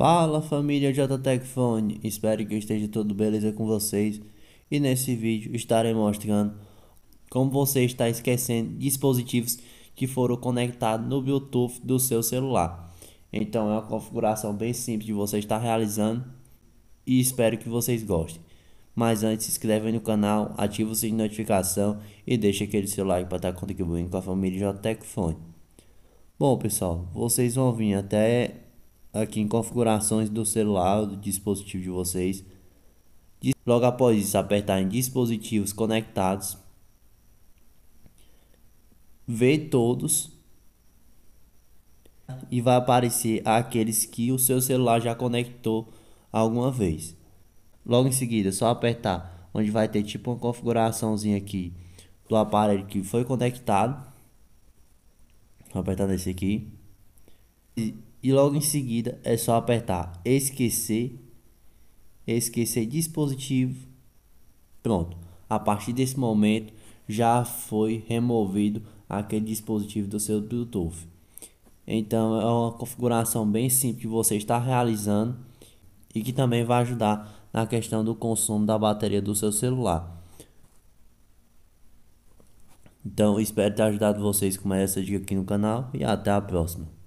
Fala família JTechfone, espero que esteja tudo beleza com vocês e nesse vídeo estarei mostrando como você está esquecendo dispositivos que foram conectados no Bluetooth do seu celular. Então é uma configuração bem simples de você estar realizando e espero que vocês gostem. Mas antes se inscreve no canal, ativa o sininho de notificação e deixa aquele seu like para estar contribuindo com a família JTechfone. Bom pessoal, vocês vão vir até aqui em configurações do celular, do dispositivo de vocês. Logo após isso, apertar em dispositivos conectados. Ver todos. E vai aparecer aqueles que o seu celular já conectou alguma vez. Logo em seguida, só apertar onde vai ter tipo uma configuraçãozinha aqui do aparelho que foi conectado. Vou apertar nesse aqui. E e logo em seguida é só apertar esquecer, esquecer dispositivo. Pronto. A partir desse momento já foi removido aquele dispositivo do seu Bluetooth. Então é uma configuração bem simples que você está realizando e que também vai ajudar na questão do consumo da bateria do seu celular. Então espero ter ajudado vocês com essa dica aqui no canal e até a próxima.